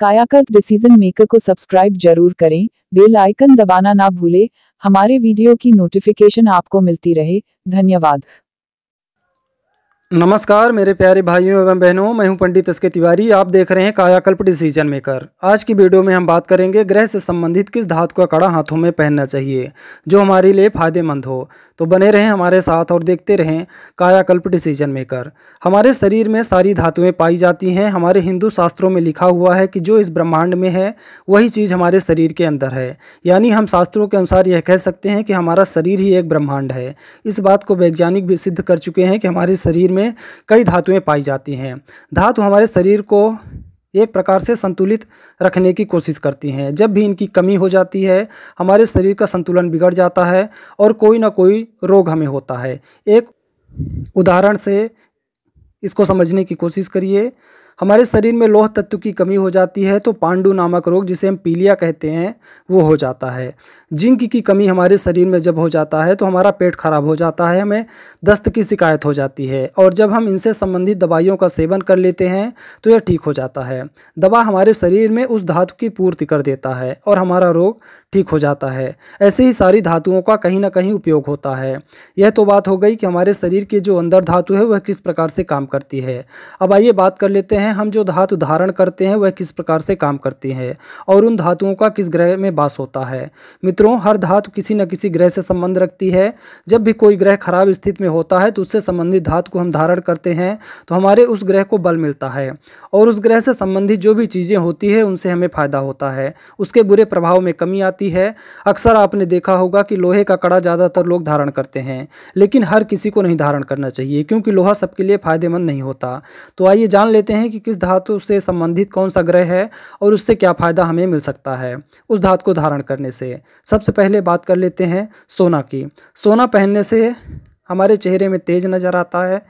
कायाकल्प decision maker को subscribe जरूर करें बेल आइकन दबाना ना भूलें हमारे वीडियो की नोटिफिकेशन आपको मिलती रहे धन्यवाद नमस्कार मेरे प्यारे भाइयों एवं बहनों मैं हूं पंडित एस के तिवारी आप देख रहे हैं कायाकल्प डिसीजन मेकर आज की वीडियो में हम बात करेंगे ग्रह से संबंधित किस धातु का कड़ा हाथों में पहनना चाहिए जो हमारे लिए फायदेमंद हो तो बने रहें हमारे साथ और देखते रहें कायाकल्प डिसीजन मेकर हमारे शरीर में सारी धातुएँ पाई जाती हैं हमारे हिंदू शास्त्रों में लिखा हुआ है कि जो इस ब्रह्मांड में है वही चीज़ हमारे शरीर के अंदर है यानी हम शास्त्रों के अनुसार यह कह सकते हैं कि हमारा शरीर ही एक ब्रह्मांड है इस बात को वैज्ञानिक भी सिद्ध कर चुके हैं कि हमारे शरीर में कई धातुएं पाई जाती हैं धातु हमारे शरीर को एक प्रकार से संतुलित रखने की कोशिश करती हैं जब भी इनकी कमी हो जाती है हमारे शरीर का संतुलन बिगड़ जाता है और कोई ना कोई रोग हमें होता है एक उदाहरण से इसको समझने की कोशिश करिए हमारे शरीर में लोह तत्व की कमी हो जाती है तो पांडु नामक रोग जिसे हम पीलिया कहते हैं वो हो जाता है जिंक की कमी हमारे शरीर में जब हो जाता है तो हमारा पेट खराब हो जाता है हमें दस्त की शिकायत हो जाती है और जब हम इनसे संबंधित दवाइयों का सेवन कर लेते हैं तो यह ठीक हो जाता है दवा हमारे शरीर में उस धातु की पूर्ति कर देता है और हमारा रोग ठीक हो जाता है ऐसे ही सारी धातुओं का कहीं ना कहीं उपयोग होता है यह तो बात हो गई कि हमारे शरीर के जो अंदर धातु है वह किस प्रकार से काम करती है अब आइए बात कर लेते हैं हैं हम जो धातु धारण करते हैं वह किस प्रकार से काम करती है और उन धातुओं का किस ग्रह में वास होता है मित्रों हर धातु किसी न किसी ग्रह से संबंध रखती है जब भी कोई ग्रह खराब स्थिति में होता है तो उससे संबंधित धातु को हम धारण करते हैं तो हमारे उस ग्रह को बल मिलता है और उस ग्रह से संबंधित जो भी चीज़ें होती है उनसे हमें फ़ायदा होता है उसके बुरे प्रभाव में कमी आती है अक्सर आपने देखा होगा कि लोहे का कड़ा ज़्यादातर लोग धारण करते हैं लेकिन हर किसी को नहीं धारण करना चाहिए क्योंकि लोहा सबके लिए फ़ायदेमंद नहीं होता तो आइए जान लेते हैं कि कि किस धातु से संबंधित कौन सा ग्रह है और उससे क्या फ़ायदा हमें मिल सकता है उस धातु को धारण करने से सबसे पहले बात कर लेते हैं सोना की सोना पहनने से हमारे चेहरे में तेज नज़र आता है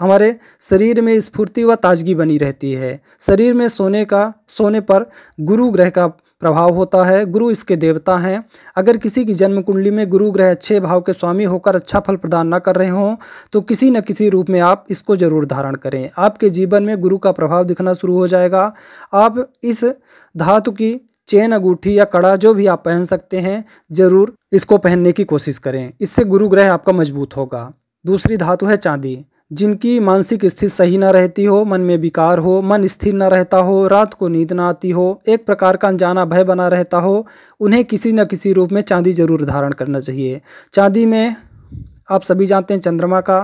हमारे शरीर में स्फूर्ति व ताजगी बनी रहती है शरीर में सोने का सोने पर गुरु ग्रह का प्रभाव होता है गुरु इसके देवता हैं अगर किसी की जन्म कुंडली में गुरु ग्रह अच्छे भाव के स्वामी होकर अच्छा फल प्रदान न कर रहे हों तो किसी न किसी रूप में आप इसको जरूर धारण करें आपके जीवन में गुरु का प्रभाव दिखना शुरू हो जाएगा आप इस धातु की चेन अंगूठी या कड़ा जो भी आप पहन सकते हैं ज़रूर इसको पहनने की कोशिश करें इससे गुरु ग्रह आपका मजबूत होगा दूसरी धातु है चांदी जिनकी मानसिक स्थिति सही ना रहती हो मन में विकार हो मन स्थिर ना रहता हो रात को नींद ना आती हो एक प्रकार का अनजाना भय बना रहता हो उन्हें किसी न किसी रूप में चांदी जरूर धारण करना चाहिए चांदी में आप सभी जानते हैं चंद्रमा का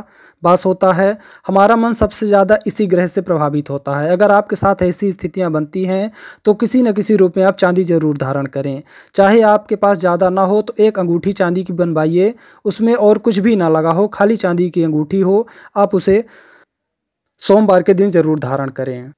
वास होता है हमारा मन सबसे ज़्यादा इसी ग्रह से प्रभावित होता है अगर आपके साथ ऐसी स्थितियां बनती हैं तो किसी न किसी रूप में आप चांदी ज़रूर धारण करें चाहे आपके पास ज़्यादा ना हो तो एक अंगूठी चांदी की बनवाइए उसमें और कुछ भी ना लगा हो खाली चांदी की अंगूठी हो आप उसे सोमवार के दिन ज़रूर धारण करें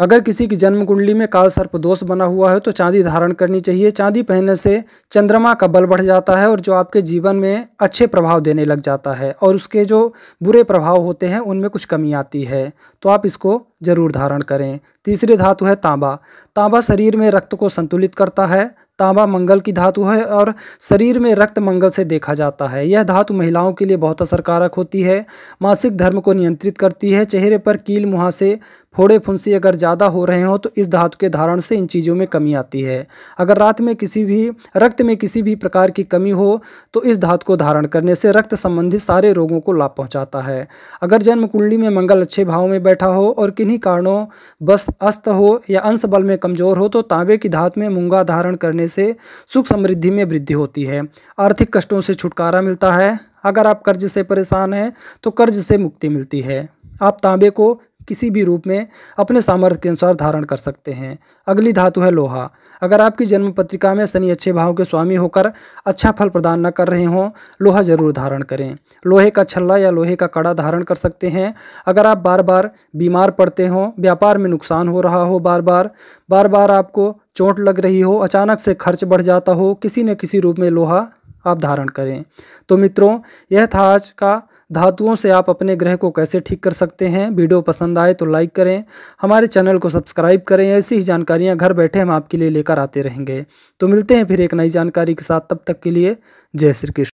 अगर किसी की जन्म कुंडली में काल सर्प दोष बना हुआ है तो चांदी धारण करनी चाहिए चांदी पहनने से चंद्रमा का बल बढ़ जाता है और जो आपके जीवन में अच्छे प्रभाव देने लग जाता है और उसके जो बुरे प्रभाव होते हैं उनमें कुछ कमी आती है तो आप इसको ज़रूर धारण करें तीसरी धातु है तांबा तांबा शरीर में रक्त को संतुलित करता है तांबा मंगल की धातु है और शरीर में रक्त मंगल से देखा जाता है यह धातु महिलाओं के लिए बहुत असरकारक होती है मासिक धर्म को नियंत्रित करती है चेहरे पर कील मुहासे फोड़े फुंसी अगर ज़्यादा हो रहे हों तो इस धातु के धारण से इन चीज़ों में कमी आती है अगर रात में किसी भी रक्त में किसी भी प्रकार की कमी हो तो इस धातु को धारण करने से रक्त संबंधी सारे रोगों को लाभ पहुँचाता है अगर जन्म कुंडली में मंगल अच्छे भाव में बैठा हो और किन्हीं कारणों बस अस्त हो या अंश बल में कमजोर हो तो तांबे की धातु में मूंगा धारण करने से सुख समृद्धि में वृद्धि होती है आर्थिक कष्टों से छुटकारा मिलता है अगर आप कर्ज से परेशान हैं तो कर्ज से मुक्ति मिलती है आप तांबे को किसी भी रूप में अपने सामर्थ्य के अनुसार धारण कर सकते हैं अगली धातु है लोहा अगर आपकी जन्म पत्रिका में शनि अच्छे भाव के स्वामी होकर अच्छा फल प्रदान न कर रहे हों लोहा जरूर धारण करें लोहे का छल्ला या लोहे का कड़ा धारण कर सकते हैं अगर आप बार बार बीमार पड़ते हो व्यापार में नुकसान हो रहा हो बार बार बार बार आपको चोट लग रही हो अचानक से खर्च बढ़ जाता हो किसी न किसी रूप में लोहा आप धारण करें तो मित्रों यह था आज का धातुओं से आप अपने ग्रह को कैसे ठीक कर सकते हैं वीडियो पसंद आए तो लाइक करें हमारे चैनल को सब्सक्राइब करें ऐसी ही जानकारियाँ घर बैठे हम आपके लिए लेकर आते रहेंगे तो मिलते हैं फिर एक नई जानकारी के साथ तब तक के लिए जय श्री कृष्ण